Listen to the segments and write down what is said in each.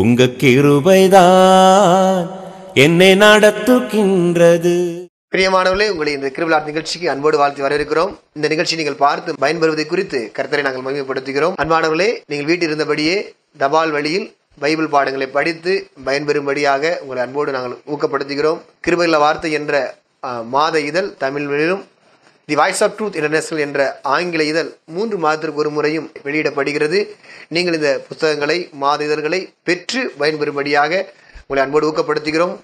உங்க கிருபைதான் என்னை நடத்துகின்றது பிரியமானவர்களே உங்களை இந்த கிருவிழா நிகழ்ச்சிக்கு அன்போடு வாழ்த்து வரவிருக்கிறோம் இந்த நிகழ்ச்சி நீங்கள் பார்த்து பயன்பெறுவதை குறித்து கருத்தரை நாங்கள் மகிமைப்படுத்துகிறோம் அன்பானவர்களே நீங்கள் வீட்டில் இருந்தபடியே தபால் வழியில் பைபிள் பாடங்களை படித்து பயன்பெறும்படியாக உங்களை அன்போடு நாங்கள் ஊக்கப்படுத்துகிறோம் கிருபையில் வார்த்தை என்ற மாத இதழ் தமிழிலும் the voice of truth international என்ற ஆங்கில இதழ் மூன்று மாதத்திற்கு ஒரு முறையும் வெளியிடப்படுகிறது நீங்கள் இந்த புத்தகங்களை மாத இதழ்களை பெற்று பயன்பெறும்படியாக உங்களை அன்போடு ஊக்கப்படுத்துகிறோம்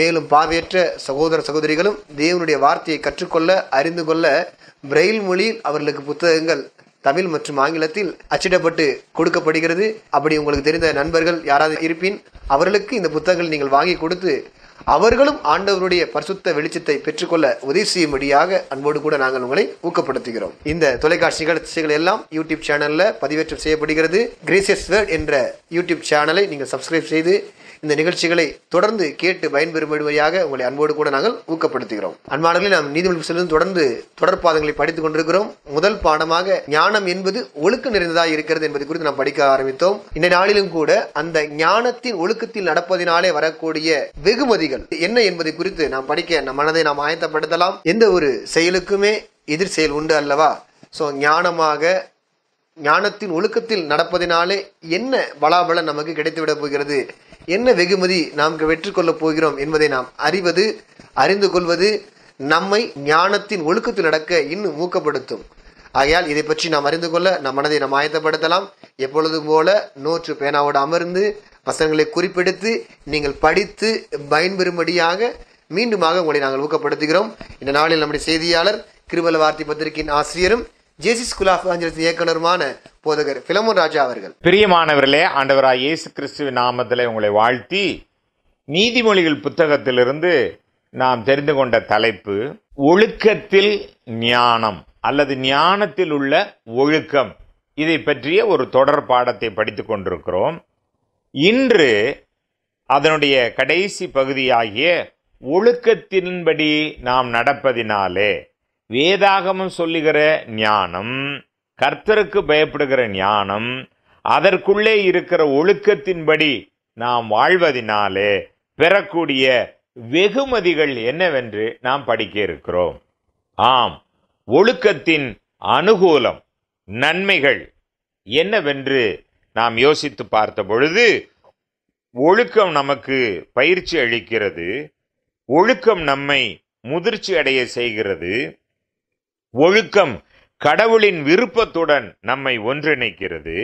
மேலும் பார்வையற்ற சகோதர சகோதரிகளும் தேவனுடைய வார்த்தையை கற்றுக்கொள்ள அறிந்து கொள்ள பிரெயில் மொழியில் அவர்களுக்கு புத்தகங்கள் தமிழ் மற்றும் ஆங்கிலத்தில் அச்சிடப்பட்டு கொடுக்கப்படுகிறது அப்படி உங்களுக்கு தெரிந்த நண்பர்கள் யாராவது இருப்பின் அவர்களுக்கு இந்த புத்தகங்கள் நீங்கள் வாங்கி கொடுத்து அவர்களும் ஆண்டவருடைய பரிசுத்த வெளிச்சத்தை பெற்றுக்கொள்ள உதவி செய்யும்படியாக அன்போடு கூட நாங்கள் உங்களை ஊக்கப்படுத்துகிறோம் இந்த தொலைக்காட்சி நிகழ்ச்சிகள் எல்லாம் யூடியூப் சேனலில் பதிவேற்றம் செய்யப்படுகிறது கிரேசியஸ் வேர்ட் என்ற யூடியூப் சேனலை நீங்கள் சப்ஸ்கிரைப் செய்து இந்த நிகழ்ச்சிகளை தொடர்ந்து கேட்டு பயன்பெறும் வழியாக உங்களை அன்போடு கூட நாங்கள் ஊக்கப்படுத்துகிறோம் அன்பானவர்களை நாம் நீதிமன்ற செல்லும் தொடர்ந்து தொடர்பாதங்களை படித்துக் கொண்டிருக்கிறோம் முதல் பாடமாக ஞானம் என்பது ஒழுக்கம் நிறைந்ததாக இருக்கிறது என்பது குறித்து நாம் படிக்க ஆரம்பித்தோம் இந்த நாளிலும் கூட அந்த ஞானத்தின் ஒழுக்கத்தில் நடப்பதினாலே வரக்கூடிய வெகுமதிகள் என்ன என்பதை குறித்து நாம் படிக்க நம் மனதை நாம் ஆயத்தப்படுத்தலாம் எந்த ஒரு செயலுக்குமே எதிர் செயல் உண்டு அல்லவா ஸோ ஞானமாக ஞானத்தின் ஒழுக்கத்தில் நடப்பதினாலே என்ன பலாபலம் நமக்கு கிடைத்துவிட போகிறது என்ன வெகுமதி நாம் வெற்றிக்கொள்ளப் போகிறோம் என்பதை நாம் அறிவது அறிந்து கொள்வது நம்மை ஞானத்தின் ஒழுக்கத்தில் நடக்க இன்னும் ஊக்கப்படுத்தும் ஆகையால் இதை பற்றி நாம் அறிந்து கொள்ள நம் மனதை நாம் ஆயத்தப்படுத்தலாம் எப்பொழுதும் போல நோற்று பேனாவோடு அமர்ந்து வசனங்களை குறிப்பெடுத்து நீங்கள் படித்து பயன்பெறும்படியாக மீண்டுமாக உங்களை நாங்கள் ஊக்கப்படுத்துகிறோம் இந்த நாளில் நம்முடைய செய்தியாளர் கிருபல வார்த்தை பத்திரிகையின் ஆசிரியரும் ஜேசி ஸ்கூல் ஆஃப் ஆஞ்சல்ஸ் இயக்குனருமான போதகர் பிலமோன் ராஜா அவர்கள் பிரியமானவர்களே ஆண்டவராய் இயேசு கிறிஸ்துவ நாமத்தில் உங்களை வாழ்த்தி நீதிமொழிகள் புத்தகத்திலிருந்து நாம் தெரிந்து கொண்ட தலைப்பு ஒழுக்கத்தில் ஞானம் அல்லது ஞானத்தில் உள்ள ஒழுக்கம் இதை பற்றிய ஒரு தொடர் பாடத்தை படித்து கொண்டிருக்கிறோம் இன்று அதனுடைய கடைசி பகுதியாகிய ஒழுக்கத்தின்படி நாம் நடப்பதினாலே வேதாகமம் சொல்லுகிற ஞானம் கர்த்தருக்கு பயப்படுகிற ஞானம் அதற்குள்ளே இருக்கிற ஒழுக்கத்தின்படி நாம் வாழ்வதினாலே பெறக்கூடிய வெகுமதிகள் என்னவென்று நாம் படிக்க இருக்கிறோம் ஆம் ஒழுக்கத்தின் அனுகூலம் நன்மைகள் என்னவென்று நாம் யோசித்து பார்த்த பொழுது ஒழுக்கம் நமக்கு பயிற்சி அளிக்கிறது ஒழுக்கம் நம்மை முதிர்ச்சி அடைய செய்கிறது ஒழுக்கம் கடவுளின் விருப்பத்துடன் நம்மை ஒன்றிணைக்கிறது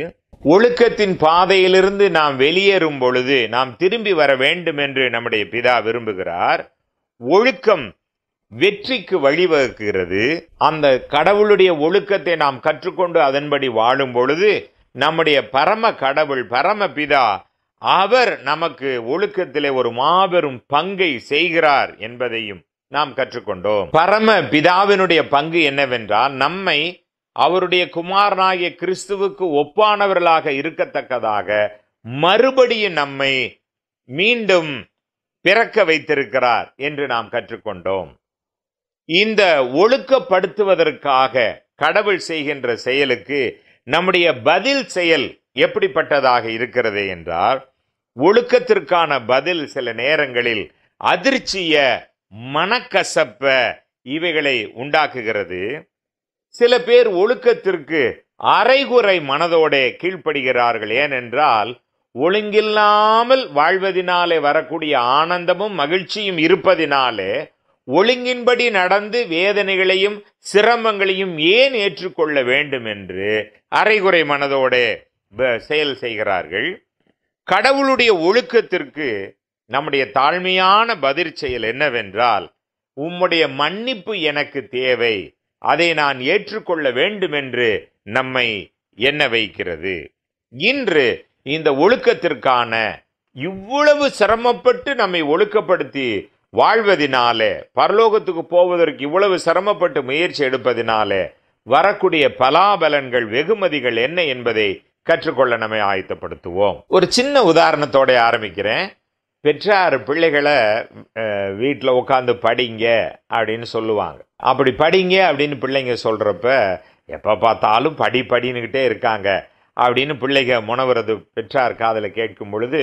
ஒழுக்கத்தின் பாதையிலிருந்து நாம் வெளியேறும் பொழுது நாம் திரும்பி வர வேண்டும் என்று நம்முடைய பிதா விரும்புகிறார் ஒழுக்கம் வெற்றிக்கு வழிவகுக்கிறது அந்த கடவுளுடைய ஒழுக்கத்தை நாம் கற்றுக்கொண்டு அதன்படி வாழும் பொழுது நம்முடைய பரம கடவுள் பரம பிதா அவர் நமக்கு ஒழுக்கத்திலே ஒரு மாபெரும் பங்கை செய்கிறார் என்பதையும் நாம் கற்றுக்கொண்டோம் பரம பிதாவினுடைய பங்கு என்னவென்றால் நம்மை அவருடைய குமாரனாகிய கிறிஸ்துவுக்கு ஒப்பானவர்களாக இருக்கத்தக்கதாக மறுபடியும் நம்மை மீண்டும் பிறக்க வைத்திருக்கிறார் என்று நாம் கற்றுக்கொண்டோம் இந்த ஒழுக்கப்படுத்துவதற்காக கடவுள் செய்கின்ற செயலுக்கு நம்முடைய பதில் செயல் எப்படிப்பட்டதாக இருக்கிறது என்றால் ஒழுக்கத்திற்கான பதில் சில நேரங்களில் அதிர்ச்சிய மனக்கசப்பை இவைகளை உண்டாக்குகிறது சில பேர் ஒழுக்கத்திற்கு அரைகுறை மனதோடே கீழ்ப்படுகிறார்கள் ஏனென்றால் ஒழுங்கில்லாமல் வாழ்வதினாலே வரக்கூடிய ஆனந்தமும் மகிழ்ச்சியும் இருப்பதினாலே ஒழுங்கின்படி நடந்து வேதனைகளையும் சிரமங்களையும் ஏன் ஏற்றுக்கொள்ள வேண்டும் என்று அரைகுறை மனதோட செயல் செய்கிறார்கள் கடவுளுடைய ஒழுக்கத்திற்கு நம்முடைய தாழ்மையான பதிர் செயல் என்னவென்றால் உம்முடைய மன்னிப்பு எனக்கு தேவை அதை நான் ஏற்றுக்கொள்ள வேண்டும் என்று நம்மை எண்ண வைக்கிறது இன்று இந்த ஒழுக்கத்திற்கான இவ்வளவு சிரமப்பட்டு நம்மை ஒழுக்கப்படுத்தி வாழ்வதினாலே பரலோகத்துக்கு போவதற்கு இவ்வளவு சிரமப்பட்டு முயற்சி எடுப்பதினாலே வரக்கூடிய பலாபலன்கள் வெகுமதிகள் என்ன என்பதை கற்றுக்கொள்ள நம்மை ஆயத்தப்படுத்துவோம் ஒரு சின்ன உதாரணத்தோட ஆரம்பிக்கிறேன் பெற்றார் பிள்ளைகளை வீட்டில் உட்காந்து படிங்க அப்படின்னு சொல்லுவாங்க அப்படி படிங்க அப்படின்னு பிள்ளைங்க சொல்கிறப்ப எப்போ பார்த்தாலும் படி படின்னுக்கிட்டே இருக்காங்க அப்படின்னு பிள்ளைங்க முனவரது பெற்றார் காதில் கேட்கும் பொழுது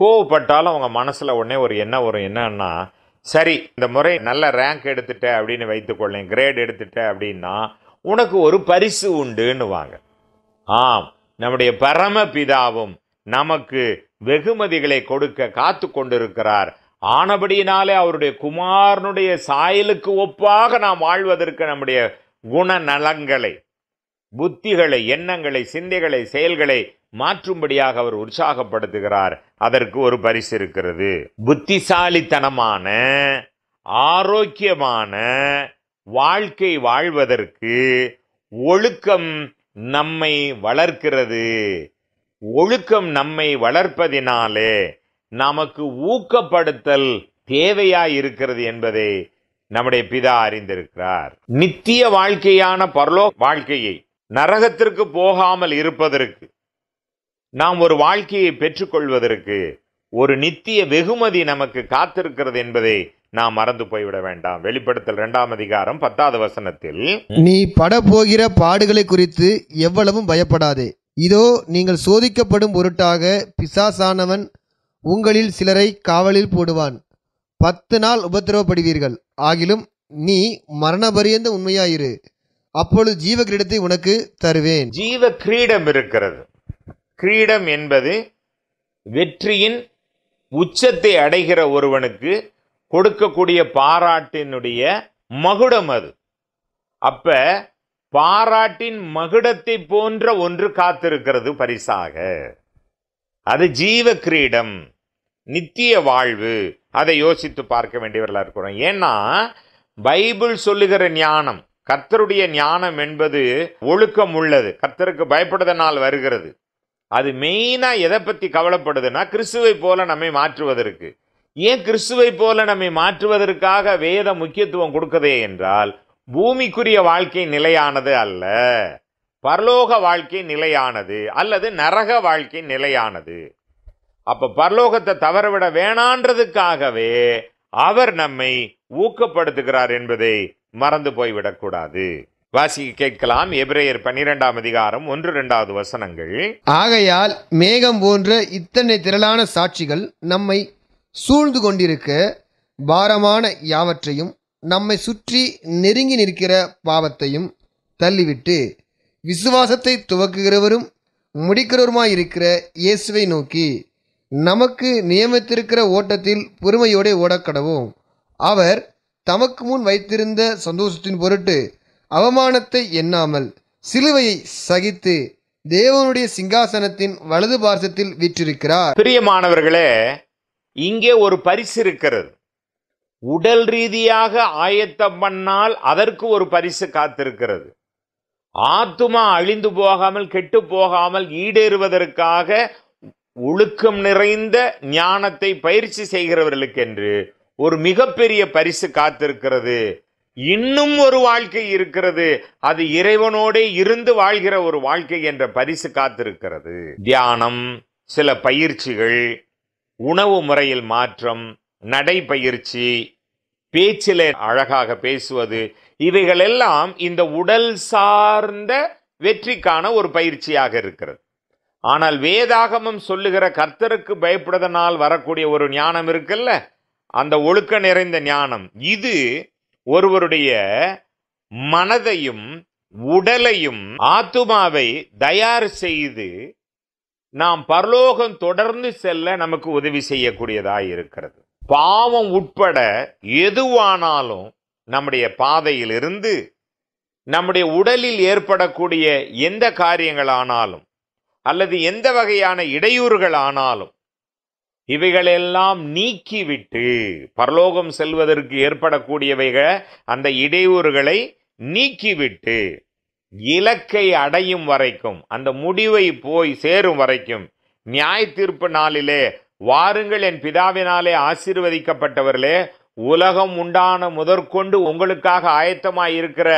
கோவப்பட்டாலும் அவங்க மனசில் உடனே ஒரு என்ன வரும் என்னன்னா சரி இந்த முறை நல்ல ரேங்க் எடுத்துட்டேன் அப்படின்னு வைத்துக்கொள்ளேன் கிரேட் எடுத்துட்டேன் அப்படின்னா உனக்கு ஒரு பரிசு உண்டுன்னுவாங்க ஆம் நம்முடைய பரமபிதாவும் நமக்கு வெகுமதிகளை கொடுக்க காத்து கொண்டிருக்கிறார் ஆனபடியினாலே அவருடைய குமாரனுடைய சாயலுக்கு ஒப்பாக நாம் வாழ்வதற்கு நம்முடைய குணநலங்களை புத்திகளை எண்ணங்களை சிந்தைகளை செயல்களை மாற்றும்படியாக அவர் உற்சாகப்படுத்துகிறார் அதற்கு ஒரு பரிசு இருக்கிறது புத்திசாலித்தனமான ஆரோக்கியமான வாழ்க்கை வாழ்வதற்கு ஒழுக்கம் நம்மை வளர்க்கிறது ஒழுக்கம் நம்மை வளர்ப்பதினாலே நமக்கு ஊக்கப்படுத்தல் தேவையாய் இருக்கிறது என்பதை நம்முடைய பிதா அறிந்திருக்கிறார் நித்திய வாழ்க்கையான பரலோ வாழ்க்கையை நரகத்திற்கு போகாமல் இருப்பதற்கு நாம் ஒரு வாழ்க்கையை பெற்றுக்கொள்வதற்கு ஒரு நித்திய வெகுமதி நமக்கு காத்திருக்கிறது என்பதை நாம் மறந்து போய்விட வேண்டாம் வெளிப்படுத்தல் இரண்டாம் அதிகாரம் பத்தாவது வசனத்தில் நீ பட போகிற பாடுகளை குறித்து எவ்வளவும் பயப்படாதே இதோ நீங்கள் சோதிக்கப்படும் பொருட்டாக பிசாசானவன் உங்களில் சிலரை காவலில் போடுவான் பத்து நாள் உபத்திரவப்படுவீர்கள் ஆகிலும் நீ மரணபரியந்த உண்மையாயிரு அப்பொழுது ஜீவ கிரீடத்தை உனக்கு தருவேன் ஜீவ கிரீடம் இருக்கிறது கிரீடம் என்பது வெற்றியின் உச்சத்தை அடைகிற ஒருவனுக்கு கொடுக்கக்கூடிய பாராட்டினுடைய மகுடம் அது அப்போ பாராட்டின் மகுடத்தை போன்ற ஒன்று காத்திருக்கிறது பரிசாக அது ஜீவ கிரீடம் நித்திய வாழ்வு அதை யோசித்து பார்க்க வேண்டியவர்களாக இருக்கிறோம் ஏன்னா பைபிள் சொல்லுகிற ஞானம் கர்த்தருடைய ஞானம் என்பது ஒழுக்கம் உள்ளது கர்த்தருக்கு பயப்படுதனால் வருகிறது அது மெயினாக எதை பற்றி கவலைப்படுதுன்னா கிறிஸ்துவை போல நம்மை மாற்றுவதற்கு ஏன் கிறிஸ்துவை போல நம்மை மாற்றுவதற்காக வேத முக்கியத்துவம் கொடுக்கதே என்றால் பூமிக்குரிய வாழ்க்கை நிலையானது அல்ல பரலோக வாழ்க்கை நிலையானது அல்லது நரக வாழ்க்கை நிலையானது அப்போ பரலோகத்தை தவறவிட வேணான்றதுக்காகவே அவர் நம்மை ஊக்கப்படுத்துகிறார் என்பதை மறந்து போய்விடக்கூடாது வாசி கேட்கலாம் எபிரேயர் பன்னிரெண்டாம் அதிகாரம் ஒன்று இரண்டாவது வசனங்கள் ஆகையால் மேகம் போன்ற இத்தனை திரளான சாட்சிகள் நம்மை சூழ்ந்து கொண்டிருக்க பாரமான யாவற்றையும் நம்மை சுற்றி நெருங்கி நிற்கிற பாவத்தையும் தள்ளிவிட்டு விசுவாசத்தை துவக்குகிறவரும் முடிக்கிறவருமாயிருக்கிற இயேசுவை நோக்கி நமக்கு நியமித்திருக்கிற ஓட்டத்தில் பொறுமையோடு ஓடக்கடவும் அவர் தமக்கு முன் வைத்திருந்த சந்தோஷத்தின் பொருட்டு அவமானத்தை எண்ணாமல் சிலுவையை சகித்து தேவனுடைய சிங்காசனத்தின் வலது பாசத்தில் விற்றிருக்கிறார் பிரியமானவர்களே இங்கே ஒரு பரிசு இருக்கிறது உடல் ரீதியாக ஆயத்தம் பண்ணால் அதற்கு ஒரு பரிசு காத்திருக்கிறது ஆத்துமா அழிந்து போகாமல் கெட்டு போகாமல் ஈடேறுவதற்காக ஒழுக்கம் நிறைந்த ஞானத்தை பயிற்சி செய்கிறவர்களுக்கென்று ஒரு மிகப்பெரிய பரிசு காத்திருக்கிறது இன்னும் ஒரு வாழ்க்கை இருக்கிறது அது இறைவனோடே இருந்து வாழ்கிற ஒரு வாழ்க்கை என்ற பரிசு காத்திருக்கிறது தியானம் சில பயிற்சிகள் உணவு முறையில் மாற்றம் நடைப்பயிற்சி பேச்சில் அழகாக பேசுவது இவைகளெல்லாம் இந்த உடல் சார்ந்த வெற்றிக்கான ஒரு பயிற்சியாக இருக்கிறது ஆனால் வேதாகமம் சொல்லுகிற கர்த்தருக்கு பயப்படுதனால் வரக்கூடிய ஒரு ஞானம் இருக்குல்ல அந்த ஒழுக்க நிறைந்த ஞானம் இது ஒருவருடைய மனதையும் உடலையும் ஆத்துமாவை தயார் செய்து நாம் பரலோகம் தொடர்ந்து செல்ல நமக்கு உதவி செய்யக்கூடியதாக இருக்கிறது பாவம் உட்பட எதுவானாலும் நம்முடைய பாதையிலிருந்து நம்முடைய உடலில் ஏற்படக்கூடிய எந்த காரியங்களானாலும் அல்லது எந்த வகையான இடையூறுகள் ஆனாலும் இவைகளெல்லாம் நீக்கிவிட்டு பரலோகம் செல்வதற்கு ஏற்படக்கூடியவைகள் அந்த இடையூறுகளை நீக்கிவிட்டு இலக்கை அடையும் வரைக்கும் அந்த முடிவை போய் சேரும் வரைக்கும் நியாய தீர்ப்பு நாளிலே வாருங்கள் என் பிதாவினாலே ஆசீர்வதிக்கப்பட்டவர்களே உலகம் உண்டான முதற்கொண்டு உங்களுக்காக ஆயத்தமாய் இருக்கிற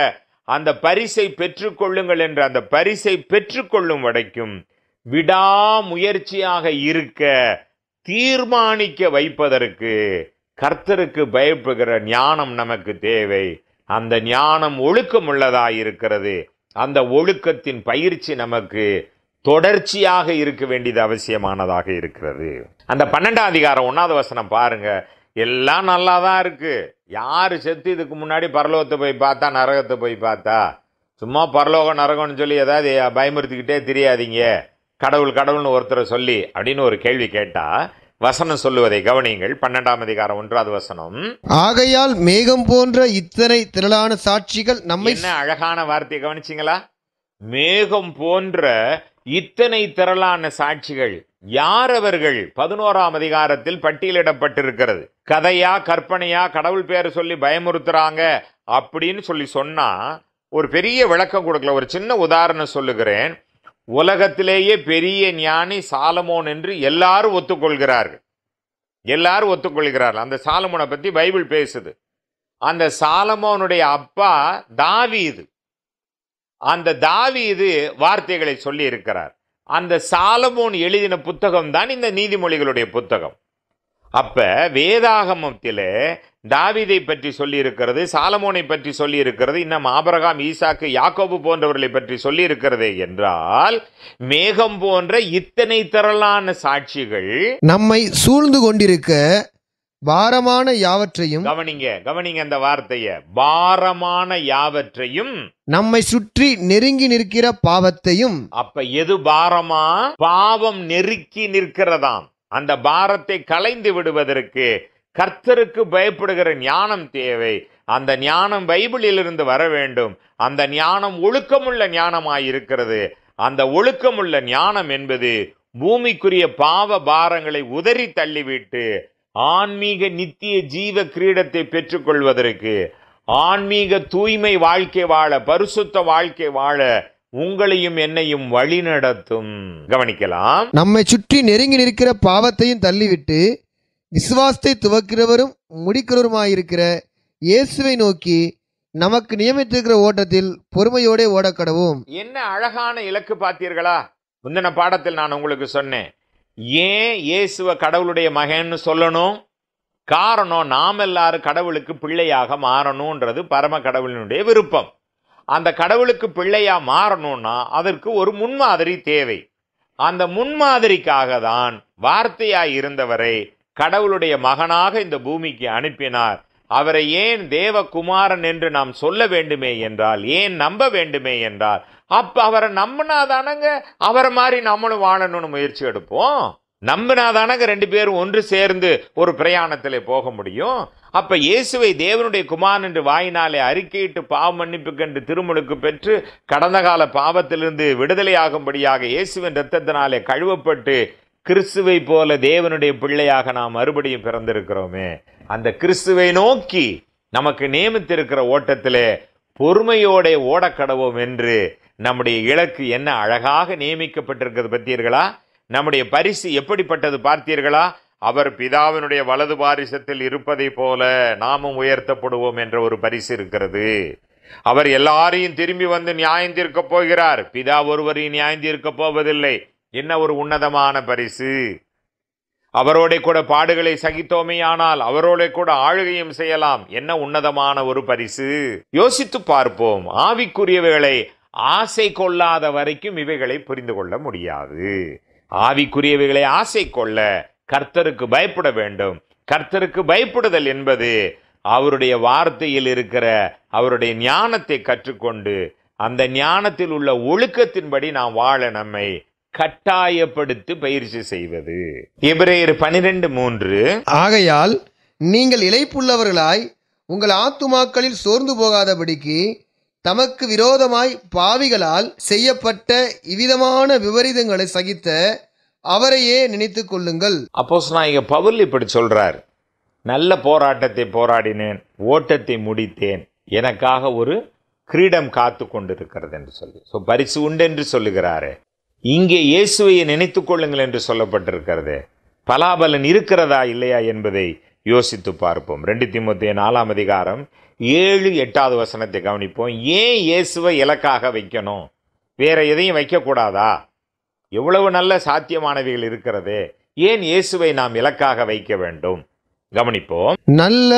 அந்த பரிசை பெற்றுக்கொள்ளுங்கள் என்று அந்த பரிசை பெற்றுக்கொள்ளும் வரைக்கும் விடாமுயற்சியாக இருக்க தீர்மானிக்க வைப்பதற்கு கர்த்தருக்கு பயப்படுகிற ஞானம் நமக்கு தேவை அந்த ஞானம் ஒழுக்கம் உள்ளதாக இருக்கிறது அந்த ஒழுக்கத்தின் பயிற்சி நமக்கு தொடர்ச்சியாக இருக்க வேண்டியது அவசியமானதாக இருக்கிறது அந்த பன்னெண்டாம் அதிகாரம் ஒன்றாவது வசனம் பாருங்கள் எல்லாம் நல்லா தான் இருக்குது யார் செத்து இதுக்கு முன்னாடி பரலோகத்தை போய் பார்த்தா நரகத்தை போய் பார்த்தா சும்மா பரலோகம் நரகம்னு சொல்லி ஏதாவது பயமுறுத்திக்கிட்டே தெரியாதீங்க கடவுள் கடவுள்னு ஒருத்தரை சொல்லி அப்படின்னு ஒரு கேள்வி கேட்டால் வசனம் சொல்லுவதை கவனியுங்கள் பன்னெண்டாம் அதிகாரம் ஒன்றாவது வசனம் ஆகையால் மேகம் போன்ற இத்தனை திரளான சாட்சிகள் நம்ம என்ன அழகான வார்த்தையை கவனிச்சிங்களா மேகம் போன்ற இத்தனை திரளான சாட்சிகள் யார் அவர்கள் பதினோராம் அதிகாரத்தில் பட்டியலிடப்பட்டிருக்கிறது கதையா கற்பனையா கடவுள் பேரை சொல்லி பயமுறுத்துறாங்க அப்படின்னு சொல்லி சொன்னா ஒரு பெரிய விளக்கம் கொடுக்கல ஒரு சின்ன உதாரணம் சொல்லுகிறேன் உலகத்திலேயே பெரிய ஞானி சாலமோன் என்று எல்லாரும் ஒத்துக்கொள்கிறார்கள் எல்லாரும் ஒத்துக்கொள்கிறார்கள் அந்த சாலமோனை பற்றி பைபிள் பேசுது அந்த சாலமோனுடைய அப்பா தாவீது அந்த தாவி இது வார்த்தைகளை சொல்லி இருக்கிறார் அந்த சாலமோன் எழுதின புத்தகம் தான் இந்த நீதிமொழிகளுடைய புத்தகம் அப்ப வேதாகமத்தில் தாவிதை பற்றி சொல்லியிருக்கிறது சாலமோனை பற்றி சொல்லியிருக்கிறது இன்னும் ஆபரகாம் ஈசாக்கு யாக்கோபு போன்றவர்களை பற்றி சொல்லியிருக்கிறது என்றால் மேகம் போன்ற இத்தனை திரளான சாட்சிகள் நம்மை சூழ்ந்து கொண்டிருக்க பாரமான யாவற்றையும் கவனிங்க கவனிங்க அந்த வார்த்தைய பாரமான யாவற்றையும் நம்மை சுற்றி நெருங்கி நிற்கிற பாவத்தையும் அப்ப எது பாரமா பாவம் நெருக்கி நிற்கிறதாம் அந்த பாரத்தை களைந்து விடுவதற்கு கர்த்தருக்கு பயப்படுகிற ஞானம் தேவை அந்த ஞானம் பைபிளிலிருந்து வர வேண்டும் அந்த ஞானம் ஒழுக்கமுள்ள ஞானமாய் இருக்கிறது அந்த ஒழுக்கமுள்ள ஞானம் என்பது பூமிக்குரிய பாவ பாரங்களை உதறி தள்ளிவிட்டு ஆன்மீக நித்திய ஜீவ கிரீடத்தை பெற்றுக்கொள்வதற்கு ஆன்மீக தூய்மை வாழ்க்கை வாழ பரிசுத்த வாழ்க்கை வாழ உங்களையும் என்னையும் வழிநடத்தும் கவனிக்கலாம் நம்மை சுற்றி நெருங்கி நிற்கிற பாவத்தையும் தள்ளிவிட்டு விசுவாசத்தை துவக்கிறவரும் முடிக்கிறவருமாயிருக்கிற இயேசுவை நோக்கி நமக்கு நியமித்திருக்கிற ஓட்டத்தில் பொறுமையோட ஓடக்கடவும் என்ன அழகான இலக்கு பார்த்தீர்களா முந்தின பாடத்தில் நான் உங்களுக்கு சொன்னேன் ஏன் இயேசுவ கடவுளுடைய மகன்னு சொல்லணும் காரணம் நாம் எல்லாரும் கடவுளுக்கு பிள்ளையாக மாறணுன்றது பரம கடவுளினுடைய விருப்பம் அந்த கடவுளுக்கு பிள்ளையாக மாறணும்னா அதற்கு ஒரு முன்மாதிரி தேவை அந்த முன்மாதிரிக்காக தான் வார்த்தையாய் இருந்தவரை கடவுளுடைய மகனாக இந்த பூமிக்கு அனுப்பினார் அவரை ஏன் தேவகுமாரன் என்று நாம் சொல்ல வேண்டுமே என்றால் ஏன் நம்ப வேண்டுமே என்றால் அப்போ அவரை நம்பினாதானங்க அவரை மாதிரி நம்மளும் வாழணும்னு முயற்சி எடுப்போம் நம்பினாதானங்க ரெண்டு பேரும் ஒன்று சேர்ந்து ஒரு பிரயாணத்தில் போக முடியும் அப்ப இயேசுவை தேவனுடைய குமாரன் என்று வாயினாலே அறிக்கையிட்டு பாவ மன்னிப்பு கண்டு திருமுழுக்கு பெற்று கடந்த கால பாவத்திலிருந்து விடுதலையாகும்படியாக இயேசுவின் இரத்தத்தினாலே கழுவப்பட்டு கிறிஸ்துவை போல தேவனுடைய பிள்ளையாக நாம் மறுபடியும் பிறந்திருக்கிறோமே அந்த கிறிஸ்துவை நோக்கி நமக்கு நியமித்திருக்கிற ஓட்டத்தில் பொறுமையோட ஓடக்கடவோம் என்று நம்முடைய இலக்கு என்ன அழகாக நியமிக்கப்பட்டிருக்கிறது பார்த்தீர்களா நம்முடைய பரிசு எப்படிப்பட்டது பார்த்தீர்களா அவர் பிதாவினுடைய வலது பாரிசத்தில் இருப்பதை போல நாமும் உயர்த்தப்படுவோம் என்ற ஒரு பரிசு இருக்கிறது அவர் எல்லாரையும் திரும்பி வந்து நியாயம் தீர்க்கப் போகிறார் பிதா ஒருவரையும் நியாயம் தீர்க்கப் போவதில்லை என்ன ஒரு உன்னதமான பரிசு அவரோட கூட பாடுகளை சகித்தோமேயானால் அவரோட கூட ஆளுகையும் செய்யலாம் என்ன உன்னதமான ஒரு பரிசு யோசித்து பார்ப்போம் ஆவிக்குரியவைகளை ஆசை கொள்ளாத வரைக்கும் இவைகளை புரிந்து கொள்ள முடியாது ஆவிக்குரியவைகளை ஆசை கொள்ள கர்த்தருக்கு பயப்பட வேண்டும் கர்த்தருக்கு பயப்படுதல் என்பது அவருடைய வார்த்தையில் இருக்கிற அவருடைய ஞானத்தை கற்றுக்கொண்டு அந்த ஞானத்தில் உள்ள ஒழுக்கத்தின்படி நாம் வாழ நம்மை கட்டாயப்படுத்தி பயிற்சி செய்வது எபிரேயர் பனிரெண்டு மூன்று ஆகையால் நீங்கள் இழைப்புள்ளவர்களாய் உங்கள் ஆத்துமாக்களில் சோர்ந்து போகாதபடிக்கு தமக்கு விரோதமாய் பாவிகளால் செய்யப்பட்ட இவ்விதமான விபரீதங்களை சகித்த அவரையே நினைத்து கொள்ளுங்கள் அப்போஸ் நான் பவுல் இப்படி சொல்றார் நல்ல போராட்டத்தை போராடினேன் ஓட்டத்தை முடித்தேன் எனக்காக ஒரு கிரீடம் காத்து கொண்டிருக்கிறது என்று சொல்லி ஸோ பரிசு உண்டு என்று சொல்லுகிறாரே இங்கே இயேசுவையை நினைத்து கொள்ளுங்கள் என்று சொல்லப்பட்டிருக்கிறது பலாபலன் இருக்கிறதா இல்லையா என்பதை யோசித்து பார்ப்போம் ரெண்டு திமுத்திய நாலாம் அதிகாரம் ஏழு எட்டாவது வசனத்தை கவனிப்போம் ஏன் இயேசுவை இலக்காக வைக்கணும் வேற எதையும் வைக்கக்கூடாதா எவ்வளவு நல்ல சாத்தியமானவைகள் இருக்கிறது ஏன் இயேசுவை நாம் இலக்காக வைக்க வேண்டும் கவனிப்போம் நல்ல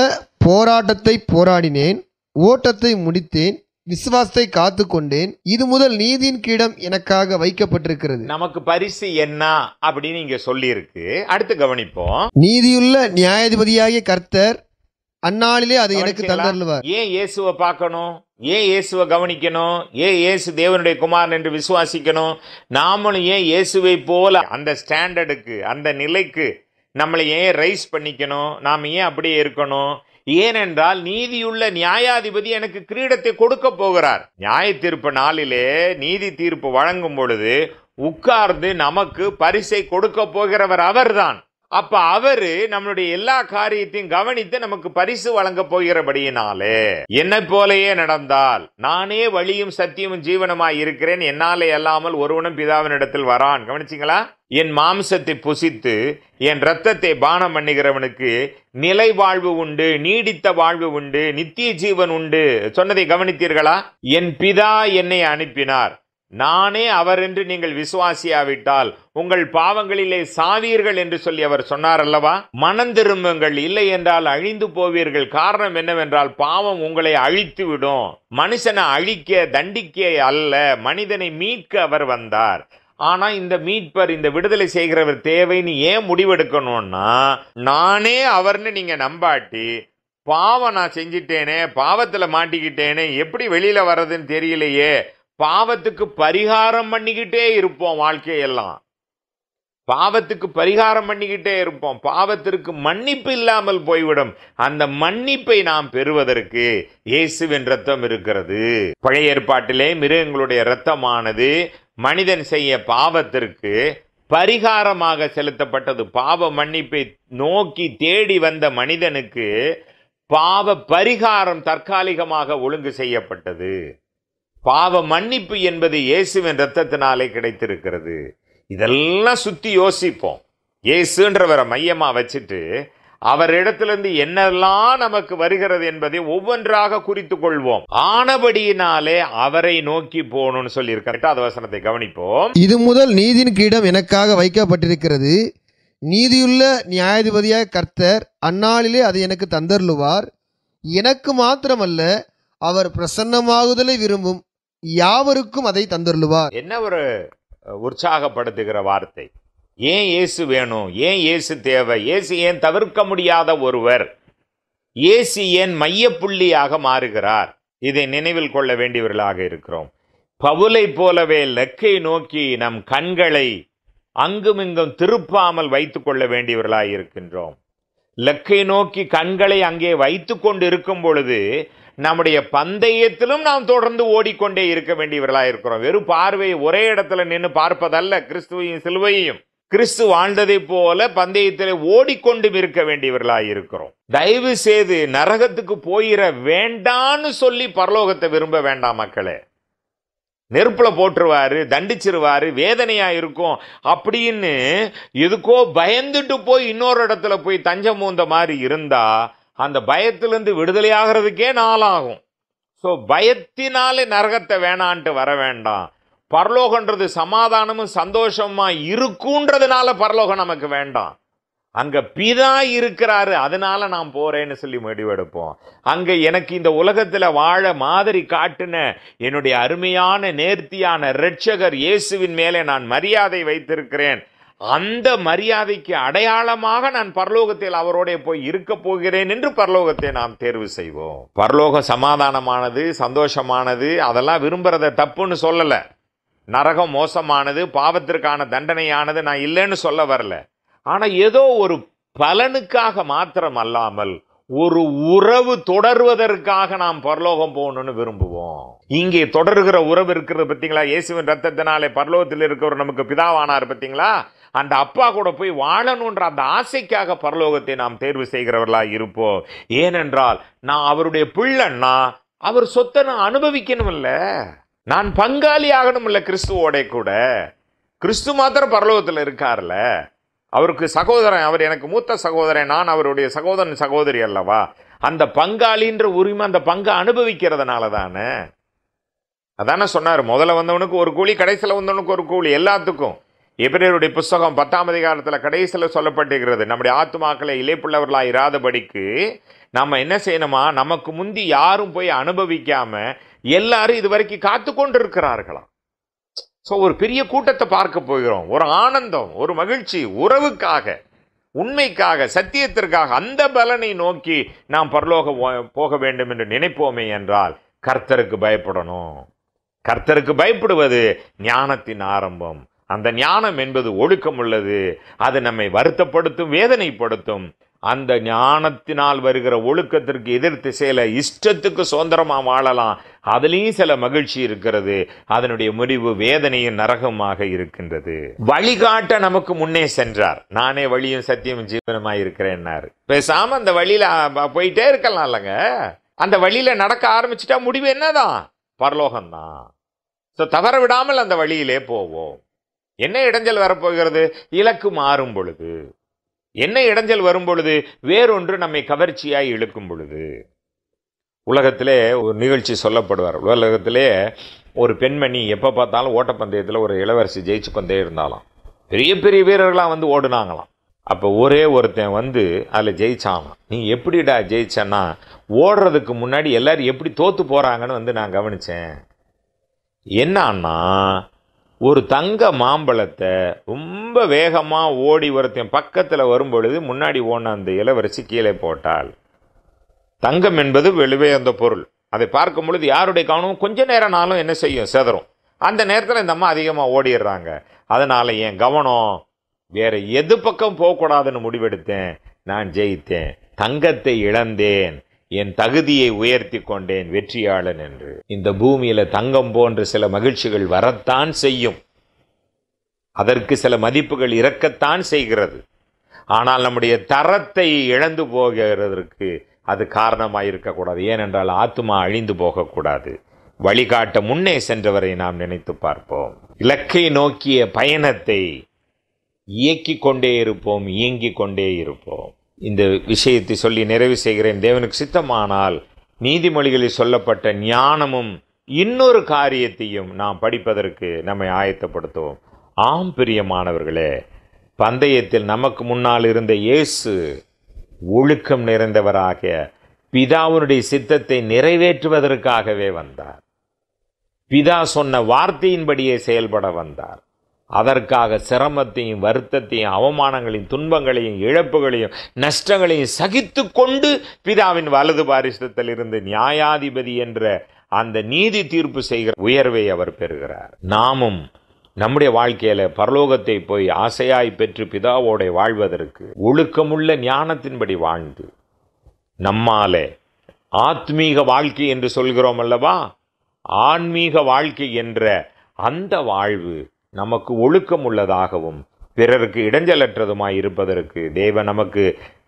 போராட்டத்தை போராடினேன் ஓட்டத்தை முடித்தேன் விசுவாசத்தை காத்து கொண்டேன் இது முதல் நீதியின் கீடம் எனக்காக வைக்கப்பட்டிருக்கிறது நமக்கு பரிசு என்ன அப்படின்னு இங்க சொல்லியிருக்கு அடுத்து கவனிப்போம் நீதியுள்ள நியாயாதிபதியாகிய கர்த்தர் அந்நாளிலே அது எனக்கு தந்தருவார் ஏன் இயேசுவை பார்க்கணும் ஏன் இயேசுவை கவனிக்கணும் ஏன் இயேசு தேவனுடைய குமாரன் என்று விசுவாசிக்கணும் நாமளும் ஏன் இயேசுவை போல அந்த ஸ்டாண்டர்டுக்கு அந்த நிலைக்கு நம்மளை ஏன் ரைஸ் பண்ணிக்கணும் நாம் ஏன் அப்படியே இருக்கணும் ஏனென்றால் நீதியுள்ள நியாயாதிபதி எனக்கு கிரீடத்தை கொடுக்க போகிறார் நியாய தீர்ப்பு நாளிலே நீதி தீர்ப்பு வழங்கும் பொழுது உட்கார்ந்து நமக்கு பரிசை கொடுக்க போகிறவர் அவர்தான் அப்போ அவர் நம்மளுடைய எல்லா காரியத்தையும் கவனித்து நமக்கு பரிசு வழங்க போகிறபடியினாலே என்னை போலயே நடந்தால் நானே வழியும் சத்தியமும் ஜீவனமாய் இருக்கிறேன் என்னாலே அல்லாமல் ஒருவனும் பிதாவினிடத்தில் வரான் கவனிச்சிங்களா என் மாம்சத்தை புசித்து என் ரத்தத்தை பானம் பண்ணுகிறவனுக்கு நிலை வாழ்வு உண்டு நீடித்த வாழ்வு உண்டு நித்திய ஜீவன் உண்டு சொன்னதை கவனித்தீர்களா என் பிதா என்னை அனுப்பினார் நானே அவர் என்று நீங்கள் விசுவாசியாவிட்டால் உங்கள் பாவங்களிலே சாவீர்கள் என்று சொல்லி அவர் சொன்னார் அல்லவா மனம் திரும்புங்கள் இல்லை என்றால் அழிந்து போவீர்கள் காரணம் என்னவென்றால் பாவம் உங்களை அழித்து விடும் மனுஷனை அழிக்க தண்டிக்க அல்ல மனிதனை மீட்க அவர் வந்தார் ஆனால் இந்த மீட்பர் இந்த விடுதலை செய்கிறவர் தேவைன்னு ஏன் முடிவெடுக்கணும்னா நானே அவர்னு நீங்கள் நம்பாட்டி பாவம் நான் செஞ்சிட்டேனே பாவத்தில் மாட்டிக்கிட்டேனே எப்படி வெளியில் வர்றதுன்னு தெரியலையே பாவத்துக்கு பரிகாரம் பண்ணிக்கிட்டே இருப்போம் வாழ்க்கையெல்லாம் பாவத்துக்கு பரிகாரம் பண்ணிக்கிட்டே இருப்போம் பாவத்திற்கு மன்னிப்பு இல்லாமல் போய்விடும் அந்த மன்னிப்பை நாம் பெறுவதற்கு இயேசுவின் ரத்தம் இருக்கிறது பழைய ஏற்பாட்டிலே மிருகங்களுடைய ரத்தமானது மனிதன் செய்ய பாவத்திற்கு பரிகாரமாக செலுத்தப்பட்டது பாவ மன்னிப்பை நோக்கி தேடி வந்த மனிதனுக்கு பாவ பரிகாரம் தற்காலிகமாக ஒழுங்கு செய்யப்பட்டது பாவ மன்னிப்பு என்பது இயேசுவின் ரத்தத்தினாலே கிடைத்திருக்கிறது இதெல்லாம் சுற்றி யோசிப்போம் இயேசுன்றவரை மையமாக வச்சுட்டு அவரிடத்திலிருந்து என்னெல்லாம் நமக்கு வருகிறது என்பதை ஒவ்வொன்றாக குறித்து கொள்வோம் ஆனபடியினாலே அவரை நோக்கி போகணும்னு சொல்லியிருக்க எட்டாவது வசனத்தை கவனிப்போம் இது முதல் நீதியின் கிரீடம் எனக்காக வைக்கப்பட்டிருக்கிறது நீதியுள்ள நியாயாதிபதியாக கர்த்தர் அந்நாளிலே அதை எனக்கு தந்தருளுவார் எனக்கு மாத்திரமல்ல அவர் பிரசன்னமாகுதலை விரும்பும் யாவருக்கும் அதை தந்துள்ளுவார் என்ன ஒரு உற்சாகப்படுத்துகிற வார்த்தை ஏன் இயேசு வேணும் ஏன் இயேசு தேவை இயேசு ஏன் தவிர்க்க முடியாத ஒருவர் இயேசு ஏன் மையப்புள்ளியாக மாறுகிறார் இதை நினைவில் கொள்ள வேண்டியவர்களாக இருக்கிறோம் பவுலை போலவே லெக்கை நோக்கி நம் கண்களை அங்குமிங்கும் திருப்பாமல் வைத்து கொள்ள வேண்டியவர்களாக இருக்கின்றோம் லெக்கை நோக்கி கண்களை அங்கே வைத்து கொண்டு இருக்கும் பொழுது நம்முடைய பந்தயத்திலும் நாம் தொடர்ந்து ஓடிக்கொண்டே இருக்க வேண்டியவர்களாக இருக்கிறோம் வெறும் பார்வை ஒரே இடத்துல நின்று பார்ப்பதல்ல கிறிஸ்துவையும் சிலுவையும் கிறிஸ்து வாழ்ந்ததை போல பந்தயத்தில் ஓடிக்கொண்டும் இருக்க வேண்டியவர்களாக இருக்கிறோம் தயவு செய்து நரகத்துக்கு போயிட வேண்டான்னு சொல்லி பரலோகத்தை விரும்ப வேண்டாம் மக்களே நெருப்பில் போட்டுருவாரு தண்டிச்சிருவாரு வேதனையாக இருக்கும் அப்படின்னு எதுக்கோ பயந்துட்டு போய் இன்னொரு இடத்துல போய் தஞ்சம் மூந்த மாதிரி இருந்தால் அந்த பயத்திலிருந்து விடுதலையாகிறதுக்கே நாளாகும் ஸோ பயத்தினாலே நரகத்தை வேணான்ட்டு வர வேண்டாம் பரலோகன்றது சமாதானமும் சந்தோஷமாக இருக்குன்றதுனால பரலோகம் நமக்கு வேண்டாம் அங்கே பிதா இருக்கிறாரு அதனால நான் போறேன்னு சொல்லி முடிவெடுப்போம் அங்கே எனக்கு இந்த உலகத்தில் வாழ மாதிரி காட்டின என்னுடைய அருமையான நேர்த்தியான ரட்சகர் இயேசுவின் மேலே நான் மரியாதை வைத்திருக்கிறேன் அந்த மரியாதைக்கு அடையாளமாக நான் பரலோகத்தில் அவரோடைய போய் இருக்க போகிறேன் என்று பரலோகத்தை நாம் தேர்வு செய்வோம் பரலோக சமாதானமானது சந்தோஷமானது அதெல்லாம் விரும்புறத தப்புன்னு சொல்லலை நரகம் மோசமானது பாவத்திற்கான தண்டனையானது நான் இல்லைன்னு சொல்ல வரல ஆனால் ஏதோ ஒரு பலனுக்காக மாத்திரம் அல்லாமல் ஒரு உறவு தொடர்வதற்காக நாம் பரலோகம் போகணும்னு விரும்புவோம் இங்கே தொடர்கிற உறவு இருக்கிறது பார்த்தீங்களா இயேசுவின் ரத்தத்தினாலே பரலோகத்தில் இருக்கிறவர் நமக்கு பிதாவானார் பார்த்தீங்களா அந்த அப்பா கூட போய் வாழணுன்ற அந்த ஆசைக்காக பரலோகத்தை நாம் தேர்வு செய்கிறவர்களாக இருப்போம் ஏனென்றால் நான் அவருடைய பிள்ளைன்னா அவர் சொத்தை நான் அனுபவிக்கணும் இல்லை நான் பங்காளி ஆகணும் இல்லை கிறிஸ்துவோட கூட கிறிஸ்து மாத்திரம் பரலோகத்தில் இருக்கார்ல அவருக்கு சகோதரன் அவர் எனக்கு மூத்த சகோதரன் நான் அவருடைய சகோதரன் சகோதரி அல்லவா அந்த பங்காளின்ற உரிமை அந்த பங்கு அனுபவிக்கிறதுனால தானே அதானே சொன்னார் முதல்ல வந்தவனுக்கு ஒரு கூலி கடைசியில் வந்தவனுக்கு ஒரு கூலி எல்லாத்துக்கும் எபிரேருடைய புஸ்தகம் பத்தாம் அதிகாரத்தில் கடைசியில் சொல்லப்பட்டிருக்கிறது நம்முடைய ஆத்துமாக்களை இழைப்புள்ளவர்களாக இராதபடிக்கு நம்ம என்ன செய்யணுமா நமக்கு முந்தி யாரும் போய் அனுபவிக்காமல் எல்லாரும் இது வரைக்கும் காத்து கொண்டு இருக்கிறார்களாம் ஸோ ஒரு பெரிய கூட்டத்தை பார்க்க போகிறோம் ஒரு ஆனந்தம் ஒரு மகிழ்ச்சி உறவுக்காக உண்மைக்காக சத்தியத்திற்காக அந்த பலனை நோக்கி நாம் பரலோக போக வேண்டும் என்று நினைப்போமே என்றால் கர்த்தருக்கு பயப்படணும் கர்த்தருக்கு பயப்படுவது ஞானத்தின் ஆரம்பம் அந்த ஞானம் என்பது ஒழுக்கம் உள்ளது அது நம்மை வருத்தப்படுத்தும் வேதனைப்படுத்தும் அந்த ஞானத்தினால் வருகிற ஒழுக்கத்திற்கு எதிர் சில இஷ்டத்துக்கு சுதந்திரமாக வாழலாம் அதுலேயும் சில மகிழ்ச்சி இருக்கிறது அதனுடைய முடிவு வேதனையும் நரகமாக இருக்கின்றது வழிகாட்ட நமக்கு முன்னே சென்றார் நானே வழியும் சத்தியம் ஜீவனமாக இருக்கிறேன்னாரு பேசாமல் அந்த வழியில் போயிட்டே இல்லைங்க அந்த வழியில் நடக்க ஆரம்பிச்சிட்டா முடிவு என்னதான் பரலோகம்தான் ஸோ தவற விடாமல் அந்த வழியிலே போவோம் என்ன இடைஞ்சல் வரப்போகிறது இலக்கு மாறும் பொழுது என்ன இடைஞ்சல் வரும் பொழுது வேறொன்று நம்மை கவர்ச்சியாய் இழுக்கும் பொழுது உலகத்திலே ஒரு நிகழ்ச்சி சொல்லப்படுவார் உலகத்திலே ஒரு பெண்மணி எப்போ பார்த்தாலும் ஓட்டப்பந்தயத்தில் ஒரு இளவரசி ஜெயிச்சு பந்தயம் இருந்தாலும் பெரிய பெரிய வீரர்களாக வந்து ஓடுனாங்களாம் அப்போ ஒரே ஒருத்தன் வந்து அதில் ஜெயிச்சாங்களாம் நீ எப்படிடா ஜெயிச்சேன்னா ஓடுறதுக்கு முன்னாடி எல்லோரும் எப்படி தோற்று போகிறாங்கன்னு வந்து நான் கவனித்தேன் என்னன்னா ஒரு தங்க மாம்பழத்தை ரொம்ப வேகமாக ஓடி ஒருத்தன் பக்கத்தில் வரும்பொழுது முன்னாடி ஓன அந்த இளவரசி கீழே போட்டால் தங்கம் என்பது வெளிவே அந்த பொருள் அதை பார்க்கும் பொழுது யாருடைய கவனம் கொஞ்ச நேரம்னாலும் என்ன செய்யும் செதறும் அந்த நேரத்தில் இந்த அம்மா அதிகமாக ஓடிடுறாங்க அதனால் என் கவனம் வேறு எது பக்கம் போகக்கூடாதுன்னு முடிவெடுத்தேன் நான் ஜெயித்தேன் தங்கத்தை இழந்தேன் என் தகுதியை உயர்த்தி கொண்டேன் வெற்றியாளன் என்று இந்த பூமியில தங்கம் போன்ற சில மகிழ்ச்சிகள் வரத்தான் செய்யும் அதற்கு சில மதிப்புகள் இறக்கத்தான் செய்கிறது ஆனால் நம்முடைய தரத்தை இழந்து போகிறதற்கு அது காரணமாக இருக்கக்கூடாது ஏனென்றால் ஆத்மா அழிந்து போகக்கூடாது வழிகாட்ட முன்னே சென்றவரை நாம் நினைத்து பார்ப்போம் இலக்கை நோக்கிய பயணத்தை இயக்கிக் கொண்டே இருப்போம் இயங்கிக் கொண்டே இருப்போம் இந்த விஷயத்தை சொல்லி நிறைவு செய்கிறேன் தேவனுக்கு சித்தமானால் நீதிமொழிகளில் சொல்லப்பட்ட ஞானமும் இன்னொரு காரியத்தையும் நாம் படிப்பதற்கு நம்மை ஆயத்தப்படுத்துவோம் ஆம் பிரியமானவர்களே பந்தயத்தில் நமக்கு முன்னால் இருந்த இயேசு ஒழுக்கம் நிறைந்தவராக பிதாவுடைய சித்தத்தை நிறைவேற்றுவதற்காகவே வந்தார் பிதா சொன்ன வார்த்தையின்படியே செயல்பட வந்தார் அதற்காக சிரமத்தையும் வருத்தத்தையும் அவமானங்களையும் துன்பங்களையும் இழப்புகளையும் நஷ்டங்களையும் சகித்து கொண்டு பிதாவின் வலது பாரிசத்திலிருந்து நியாயாதிபதி என்ற அந்த நீதி தீர்ப்பு செய்கிற உயர்வை அவர் பெறுகிறார் நாமும் நம்முடைய வாழ்க்கையில் பரலோகத்தை போய் ஆசையாய் பெற்று பிதாவோட வாழ்வதற்கு ஒழுக்கமுள்ள ஞானத்தின்படி வாழ்ந்து நம்மாலே ஆத்மீக வாழ்க்கை என்று சொல்கிறோம் அல்லவா ஆன்மீக வாழ்க்கை என்ற அந்த வாழ்வு நமக்கு ஒழுக்கம் உள்ளதாகவும் பிறருக்கு இடைஞ்சலற்றதுமாய் இருப்பதற்கு தேவன் நமக்கு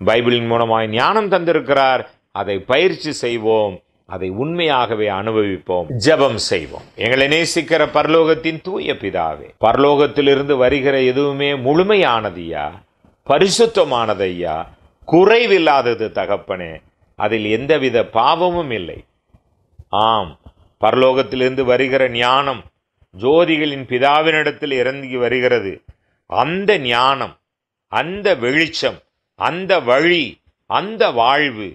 பைபிளின் மூலமாய் ஞானம் தந்திருக்கிறார் அதை பயிற்சி செய்வோம் அதை உண்மையாகவே அனுபவிப்போம் ஜபம் செய்வோம் எங்களை நேசிக்கிற பரலோகத்தின் தூய பிதாவே பரலோகத்திலிருந்து வருகிற எதுவுமே முழுமையானதையா பரிசுத்தமானதையா குறைவில்லாதது தகப்பனே அதில் எந்தவித பாவமும் இல்லை ஆம் பரலோகத்திலிருந்து வருகிற ஞானம் ஜோதிகளின் பிதாவினிடத்தில் இறங்கி வருகிறது அந்த ஞானம் அந்த வெளிச்சம் அந்த வழி அந்த வாழ்வு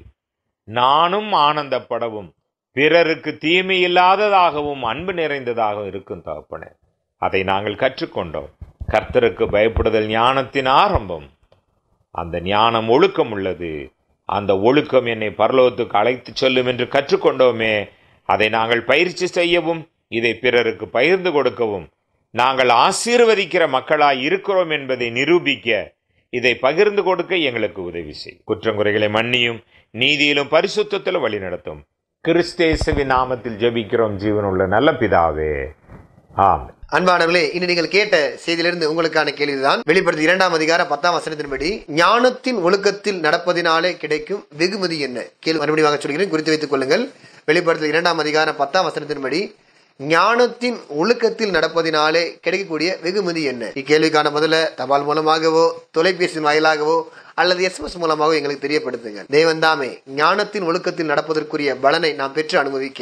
நானும் ஆனந்தப்படவும் பிறருக்கு தீமை இல்லாததாகவும் அன்பு நிறைந்ததாகவும் இருக்கும் தகப்பனே அதை நாங்கள் கற்றுக்கொண்டோம் கர்த்தருக்கு பயப்படுதல் ஞானத்தின் ஆரம்பம் அந்த ஞானம் ஒழுக்கம் உள்ளது அந்த ஒழுக்கம் என்னை பரலோகத்துக்கு அழைத்து செல்லும் என்று கற்றுக்கொண்டோமே அதை நாங்கள் பயிற்சி செய்யவும் இதை பிறருக்கு பகிர்ந்து கொடுக்கவும் நாங்கள் ஆசீர்வதிக்கிற மக்களாய் இருக்கிறோம் என்பதை நிரூபிக்க இதை பகிர்ந்து கொடுக்க எங்களுக்கு உதவி செய் குற்றங்குறைகளை மன்னியும் நீதியிலும் பரிசுத்திலும் வழிநடத்தும் கிறிஸ்தேசவின் நாமத்தில் ஜெபிக்கிறோம் ஜீவனுள்ள நல்ல பிதாவே ஆம் அன்பானவர்களே இனி நீங்கள் கேட்ட செய்தியிலிருந்து உங்களுக்கான கேள்விதான் வெளிப்படுத்தி இரண்டாம் அதிகார பத்தாம் வசனத்தின்படி ஞானத்தின் ஒழுக்கத்தில் நடப்பதினாலே கிடைக்கும் வெகுமதி என்ன கேள்வி மறுபடியும் சொல்கிறேன் குறித்து வைத்துக் கொள்ளுங்கள் வெளிப்படுத்தல் இரண்டாம் அதிகார பத்தாம் வசனத்தின்படி ஞானத்தின் ஒழுக்கத்தில் நடப்பதினாலே கிடைக்கக்கூடிய வெகுமதி என்ன இக்கேள்விக்கான முதல்ல தபால் மூலமாகவோ தொலைபேசி வாயிலாகவோ அல்லது எஸ்எம்எஸ் மூலமாகவோ எங்களுக்கு தெரியப்படுத்துங்க தேவந்தாமே ஞானத்தின் ஒழுக்கத்தில் நடப்பதற்குரிய பலனை நாம் பெற்று அனுபவிக்க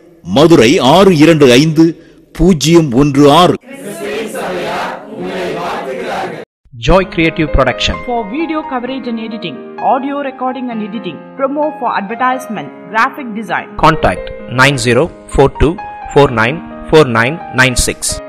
மதுரை ஆறு இரண்டு ஐந்து பூஜ்ஜியம் ஒன்று ஆறு Joy Creative Production. For video coverage and editing, audio recording and editing, promo for advertisement, graphic design. Contact 9042494996.